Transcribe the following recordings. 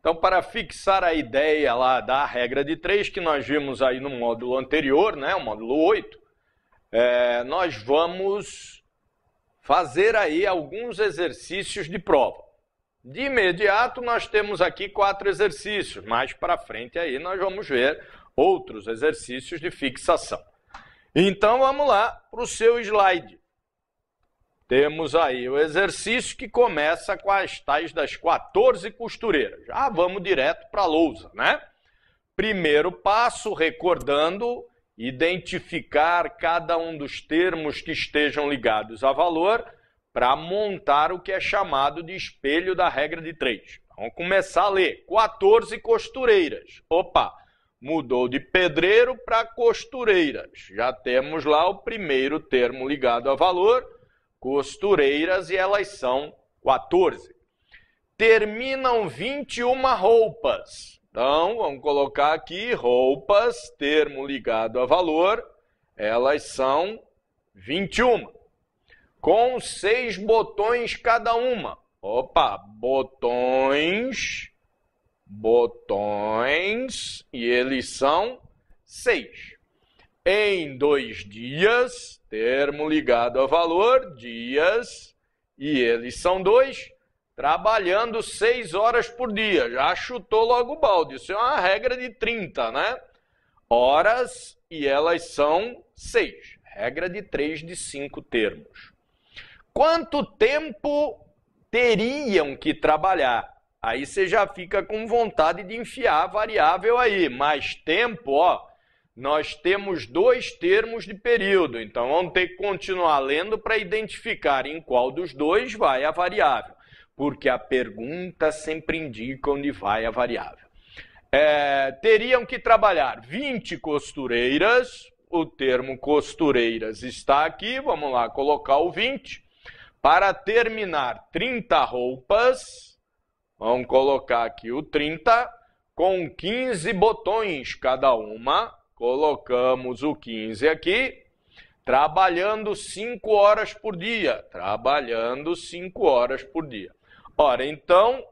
Então, para fixar a ideia lá da regra de três que nós vimos aí no módulo anterior, né, o módulo 8, é, nós vamos fazer aí alguns exercícios de prova. De imediato, nós temos aqui quatro exercícios, mais para frente aí nós vamos ver outros exercícios de fixação. Então vamos lá para o seu slide. Temos aí o exercício que começa com as tais das 14 costureiras. Já vamos direto para a lousa, né? Primeiro passo, recordando, identificar cada um dos termos que estejam ligados a valor para montar o que é chamado de espelho da regra de três. Vamos então, começar a ler. 14 costureiras. Opa! mudou de pedreiro para costureiras. Já temos lá o primeiro termo ligado a valor, costureiras, e elas são 14. Terminam 21 roupas. Então, vamos colocar aqui roupas, termo ligado a valor, elas são 21. Com seis botões cada uma. Opa, botões botões e eles são seis. Em dois dias, termo ligado a valor, dias, e eles são dois, trabalhando seis horas por dia. Já chutou logo o balde. Isso é uma regra de 30, né? Horas e elas são seis. Regra de três de cinco termos. Quanto tempo teriam que trabalhar? Aí você já fica com vontade de enfiar a variável aí. Mais tempo, ó, nós temos dois termos de período. Então vamos ter que continuar lendo para identificar em qual dos dois vai a variável. Porque a pergunta sempre indica onde vai a variável. É, teriam que trabalhar 20 costureiras. O termo costureiras está aqui. Vamos lá colocar o 20. Para terminar, 30 roupas Vamos colocar aqui o 30 com 15 botões cada uma. Colocamos o 15 aqui. Trabalhando 5 horas por dia. Trabalhando 5 horas por dia. Ora, então,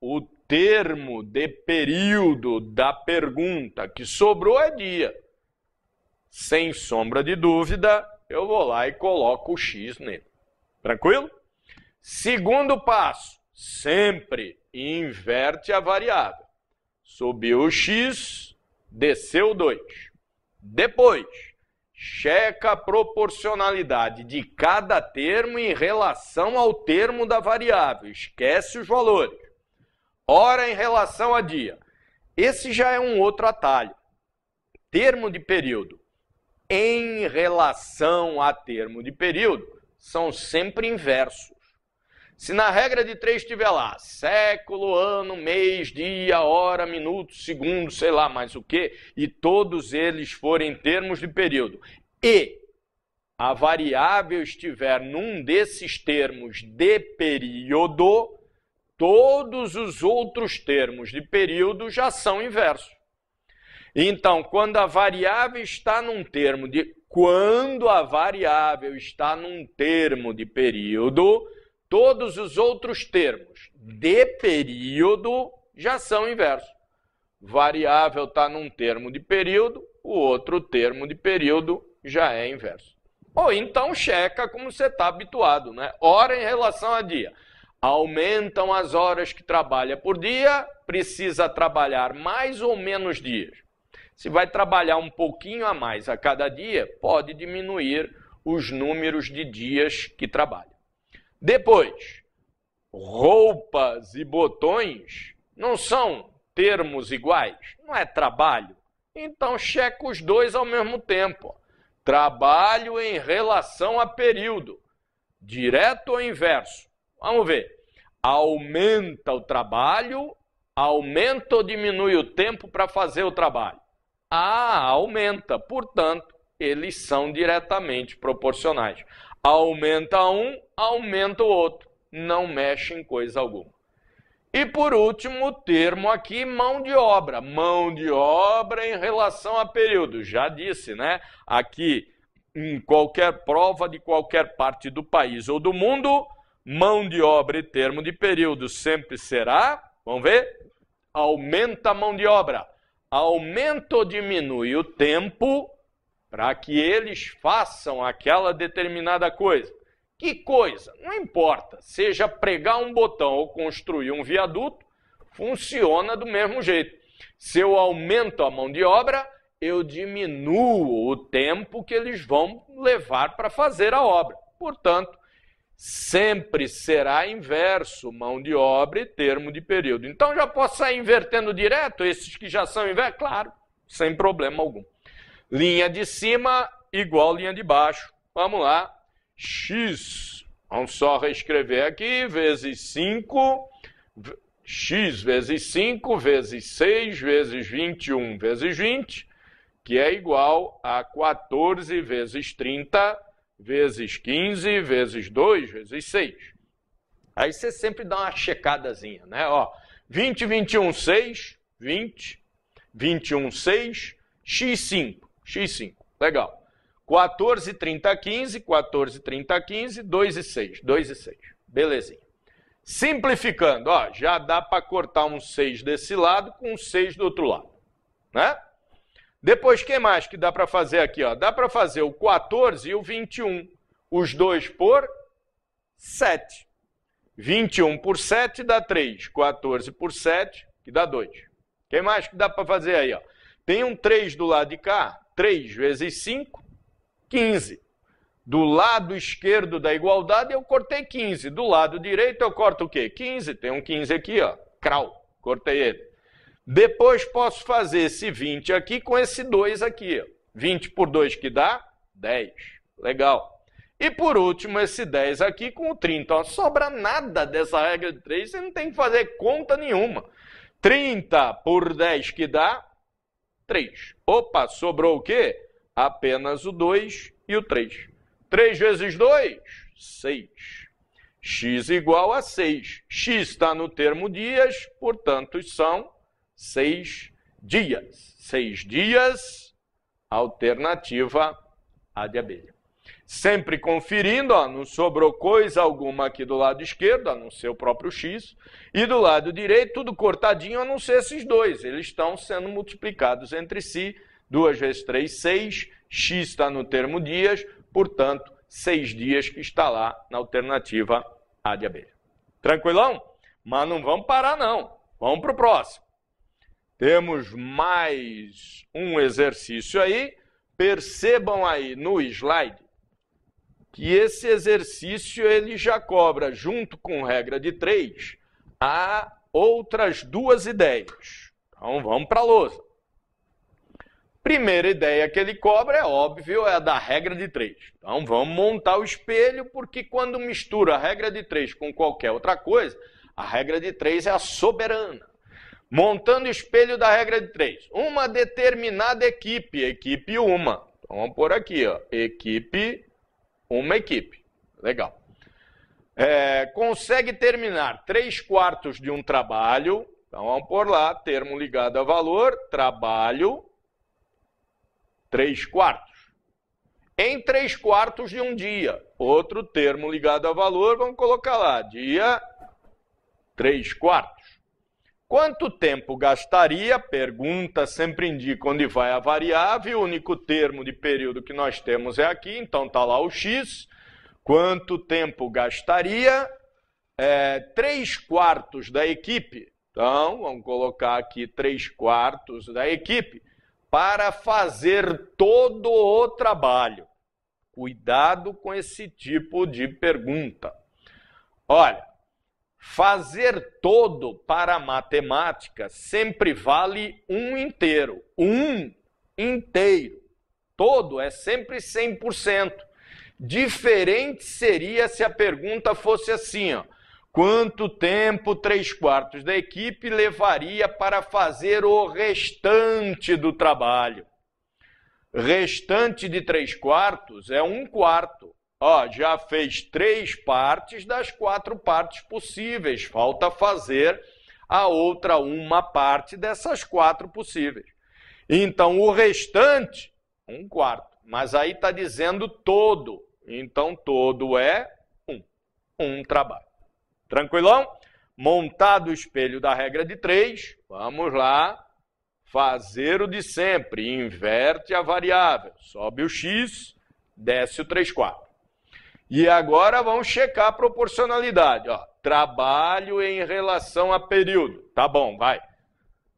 o termo de período da pergunta que sobrou é dia. Sem sombra de dúvida, eu vou lá e coloco o X nele. Tranquilo? Segundo passo sempre inverte a variável. Subiu o x, desceu o 2. Depois, checa a proporcionalidade de cada termo em relação ao termo da variável. Esquece os valores. Hora em relação a dia. Esse já é um outro atalho. Termo de período em relação a termo de período são sempre inversos. Se na regra de três tiver lá século, ano, mês, dia, hora, minuto, segundo, sei lá mais o que, e todos eles forem termos de período, e a variável estiver num desses termos de período, todos os outros termos de período já são inversos. Então, quando a variável está num termo de quando a variável está num termo de período, Todos os outros termos de período já são inversos. Variável está num termo de período, o outro termo de período já é inverso. Ou então checa como você está habituado, né? Hora em relação a dia. Aumentam as horas que trabalha por dia, precisa trabalhar mais ou menos dias. Se vai trabalhar um pouquinho a mais a cada dia, pode diminuir os números de dias que trabalha. Depois, roupas e botões não são termos iguais, não é trabalho. Então checa os dois ao mesmo tempo. Trabalho em relação a período, direto ou inverso? Vamos ver. Aumenta o trabalho, aumenta ou diminui o tempo para fazer o trabalho? Ah, aumenta. Portanto, eles são diretamente proporcionais. Aumenta um, aumenta o outro. Não mexe em coisa alguma. E por último, o termo aqui, mão de obra. Mão de obra em relação a período. Já disse, né? Aqui, em qualquer prova de qualquer parte do país ou do mundo, mão de obra e termo de período sempre será, vamos ver? Aumenta a mão de obra. Aumenta ou diminui o tempo para que eles façam aquela determinada coisa. Que coisa? Não importa, seja pregar um botão ou construir um viaduto, funciona do mesmo jeito. Se eu aumento a mão de obra, eu diminuo o tempo que eles vão levar para fazer a obra. Portanto, sempre será inverso mão de obra e termo de período. Então já posso sair invertendo direto esses que já são inversos? Claro, sem problema algum. Linha de cima igual linha de baixo. Vamos lá. X. Vamos só reescrever aqui. Vezes 5. X vezes 5 vezes 6 vezes 21 vezes 20, que é igual a 14 vezes 30 vezes 15 vezes 2 vezes 6. Aí você sempre dá uma checadazinha, né? Ó, 20, 21, 6, 20, 21, 6, x5. X5. Legal. 14, 30, 15, 14, 30, 15, 2 e 6, 2 e 6. Belezinha. Simplificando, ó, já dá para cortar um 6 desse lado com um 6 do outro lado, né? Depois, que mais que dá para fazer aqui? Ó? Dá para fazer o 14 e o 21, os dois por 7. 21 por 7 dá 3, 14 por 7 que dá 2. O que mais que dá para fazer aí? Ó? Tem um 3 do lado de cá, 3 vezes 5, 15. Do lado esquerdo da igualdade eu cortei 15. Do lado direito eu corto o quê? 15. Tem um 15 aqui, ó. Crau. Cortei ele. Depois posso fazer esse 20 aqui com esse 2 aqui. Ó. 20 por 2 que dá? 10. Legal. E por último, esse 10 aqui com o 30. Ó, sobra nada dessa regra de 3, você não tem que fazer conta nenhuma. 30 por 10 que dá 3. Opa, sobrou o quê? Apenas o 2 e o 3. 3 vezes 2, 6. x igual a 6. x está no termo dias, portanto, são 6 dias. 6 dias, alternativa A de abelha sempre conferindo, ó, não sobrou coisa alguma aqui do lado esquerdo, a não ser o próprio x, e do lado direito, tudo cortadinho, a não ser esses dois. Eles estão sendo multiplicados entre si. 2 vezes 3, 6. x está no termo dias, portanto, 6 dias que está lá na alternativa A de abelha. Tranquilão? Mas não vamos parar, não. Vamos para o próximo. Temos mais um exercício aí. Percebam aí no slide que esse exercício ele já cobra, junto com regra de três, há outras duas ideias. Então vamos para a lousa. Primeira ideia que ele cobra é óbvio, é a da regra de três. Então vamos montar o espelho, porque quando mistura a regra de três com qualquer outra coisa, a regra de três é a soberana. Montando o espelho da regra de três. Uma determinada equipe, equipe uma. Então, vamos por aqui, ó. Equipe uma equipe. Legal. É, consegue terminar 3 quartos de um trabalho. Então vamos por lá, termo ligado a valor, trabalho, 3 quartos. Em 3 quartos de um dia, outro termo ligado a valor, vamos colocar lá, dia 3 quartos. Quanto tempo gastaria? Pergunta sempre indica onde vai a variável. O único termo de período que nós temos é aqui, então está lá o x. Quanto tempo gastaria? É, 3 quartos da equipe. Então, vamos colocar aqui 3 quartos da equipe para fazer todo o trabalho. Cuidado com esse tipo de pergunta. Olha, Fazer todo para matemática sempre vale um inteiro. Um inteiro. Todo é sempre 100%. Diferente seria se a pergunta fosse assim: ó, quanto tempo três quartos da equipe levaria para fazer o restante do trabalho? Restante de três quartos é um quarto. Ó, já fez três partes das quatro partes possíveis. Falta fazer a outra uma parte dessas quatro possíveis. Então, o restante, um quarto. Mas aí está dizendo todo. Então, todo é um. Um trabalho. Tranquilão? Montado o espelho da regra de três, vamos lá. Fazer o de sempre. Inverte a variável. Sobe o x, desce o 3 quartos. E agora vamos checar a proporcionalidade. Ó, trabalho em relação a período. Tá bom, vai.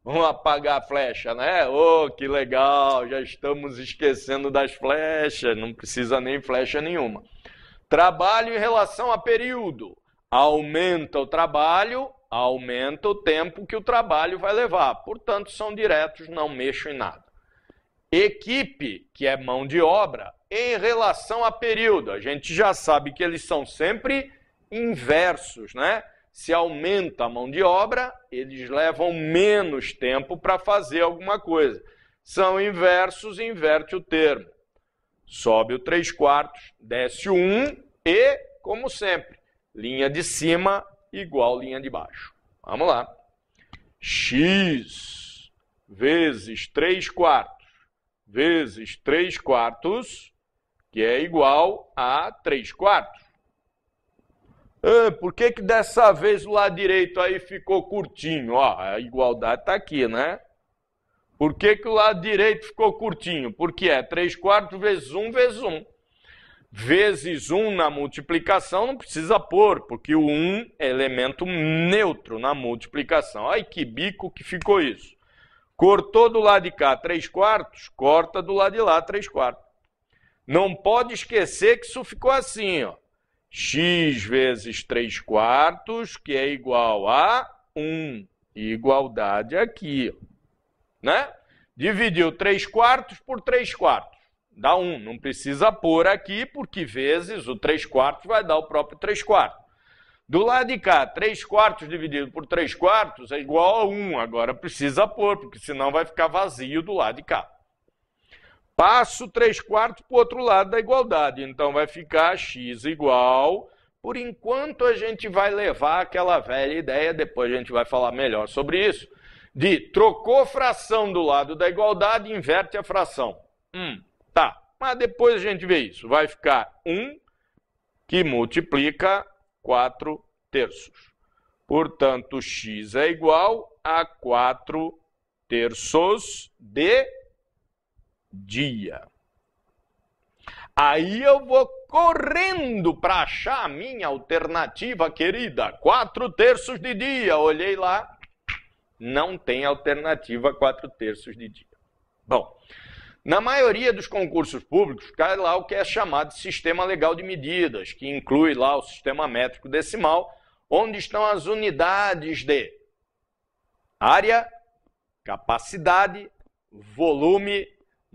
Vamos apagar a flecha, né? Oh, que legal, já estamos esquecendo das flechas, não precisa nem flecha nenhuma. Trabalho em relação a período. Aumenta o trabalho, aumenta o tempo que o trabalho vai levar. Portanto, são diretos, não mexo em nada. Equipe, que é mão de obra, em relação a período. A gente já sabe que eles são sempre inversos, né? Se aumenta a mão de obra, eles levam menos tempo para fazer alguma coisa. São inversos, inverte o termo. Sobe o 3 quartos, desce o 1 e, como sempre, linha de cima igual linha de baixo. Vamos lá. X vezes 3 quartos vezes 3 quartos que é igual a 3 quartos. Ah, por que, que dessa vez o lado direito aí ficou curtinho? Ó, a igualdade está aqui, né? Por que, que o lado direito ficou curtinho? Porque é 3 quartos vezes 1 vezes 1. Vezes 1 na multiplicação não precisa pôr, porque o 1 é elemento neutro na multiplicação. Olha que bico que ficou isso. Cortou do lado de cá 3 quartos, corta do lado de lá 3 quartos. Não pode esquecer que isso ficou assim, ó. x vezes 3 quartos, que é igual a 1. Igualdade aqui, ó. né? Dividiu 3 quartos por 3 quartos. Dá 1. Não precisa pôr aqui, porque vezes o 3 quartos vai dar o próprio 3 quartos. Do lado de cá, 3 quartos dividido por 3 quartos é igual a 1. Agora precisa pôr, porque senão vai ficar vazio do lado de cá. Passo 3 quartos para o outro lado da igualdade. Então vai ficar x igual. Por enquanto a gente vai levar aquela velha ideia, depois a gente vai falar melhor sobre isso, de trocou fração do lado da igualdade, inverte a fração. Hum, tá. Mas depois a gente vê isso. Vai ficar 1 que multiplica 4 terços. Portanto, x é igual a 4 terços de dia. Aí eu vou correndo para achar a minha alternativa querida. Quatro terços de dia. Olhei lá, não tem alternativa quatro terços de dia. Bom, na maioria dos concursos públicos, cai lá o que é chamado de sistema legal de medidas, que inclui lá o sistema métrico decimal, onde estão as unidades de área, capacidade, volume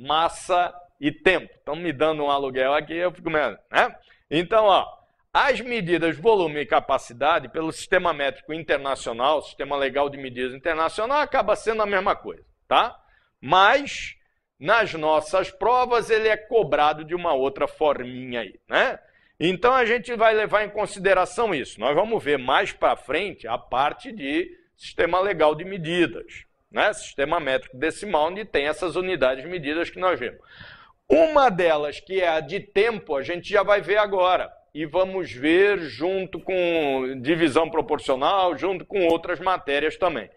massa e tempo. Estão me dando um aluguel aqui, eu fico menos, né? Então, ó, as medidas volume e capacidade pelo sistema métrico internacional, sistema legal de medidas internacional, acaba sendo a mesma coisa, tá? Mas nas nossas provas ele é cobrado de uma outra forminha aí, né? Então a gente vai levar em consideração isso. Nós vamos ver mais para frente a parte de sistema legal de medidas né? Sistema métrico decimal, onde tem essas unidades medidas que nós vemos. Uma delas, que é a de tempo, a gente já vai ver agora. E vamos ver junto com divisão proporcional, junto com outras matérias também.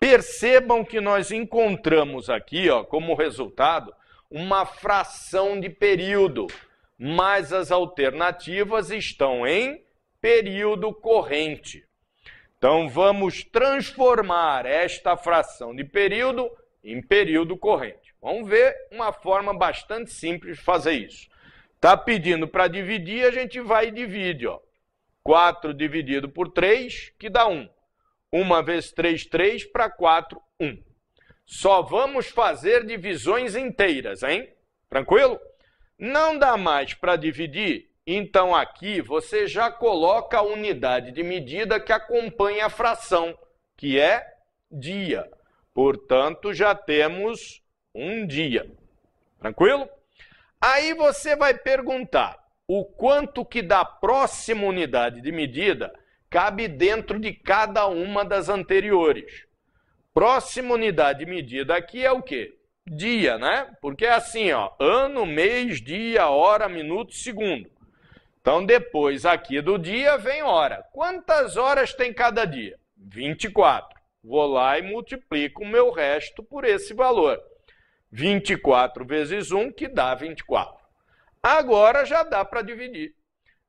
Percebam que nós encontramos aqui, ó, como resultado, uma fração de período, mas as alternativas estão em período corrente. Então vamos transformar esta fração de período em período corrente. Vamos ver uma forma bastante simples de fazer isso. Está pedindo para dividir, a gente vai e divide. Ó. 4 dividido por 3, que dá 1. 1 vezes 3, 3, para 4, 1. Só vamos fazer divisões inteiras, hein? Tranquilo? Não dá mais para dividir, então aqui você já coloca a unidade de medida que acompanha a fração, que é dia. Portanto, já temos um dia. Tranquilo? Aí você vai perguntar o quanto que da próxima unidade de medida cabe dentro de cada uma das anteriores. Próxima unidade de medida aqui é o quê? Dia, né? Porque é assim, ó, ano, mês, dia, hora, minuto, segundo. Então, depois aqui do dia vem hora. Quantas horas tem cada dia? 24. Vou lá e multiplico o meu resto por esse valor. 24 vezes 1, que dá 24. Agora já dá para dividir.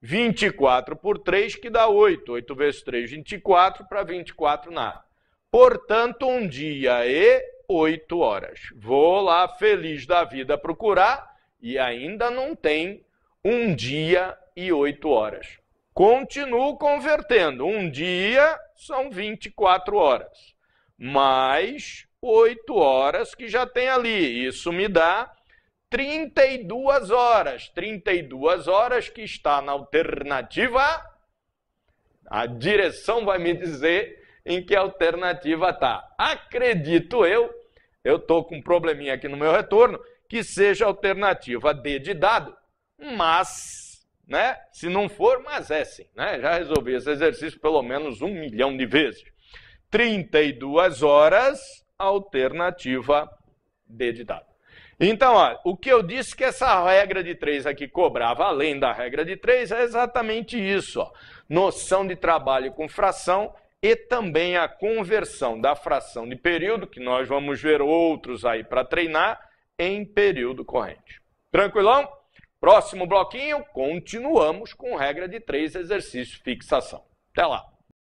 24 por 3, que dá 8. 8 vezes 3, 24, para 24 nada. Portanto, um dia e 8 horas. Vou lá feliz da vida procurar e ainda não tem um dia e 8 horas. Continuo convertendo. Um dia são 24 horas, mais 8 horas que já tem ali. Isso me dá 32 horas. 32 horas que está na alternativa. A direção vai me dizer em que alternativa está. Acredito eu, eu estou com um probleminha aqui no meu retorno, que seja alternativa D de dado, mas né? Se não for, mas é sim, né? Já resolvi esse exercício pelo menos um milhão de vezes. 32 horas, alternativa D de dado. Então, ó, o que eu disse que essa regra de 3 aqui cobrava, além da regra de 3, é exatamente isso. Ó. Noção de trabalho com fração e também a conversão da fração de período, que nós vamos ver outros aí para treinar, em período corrente. Tranquilão? Próximo bloquinho, continuamos com regra de três, exercício fixação. Até lá!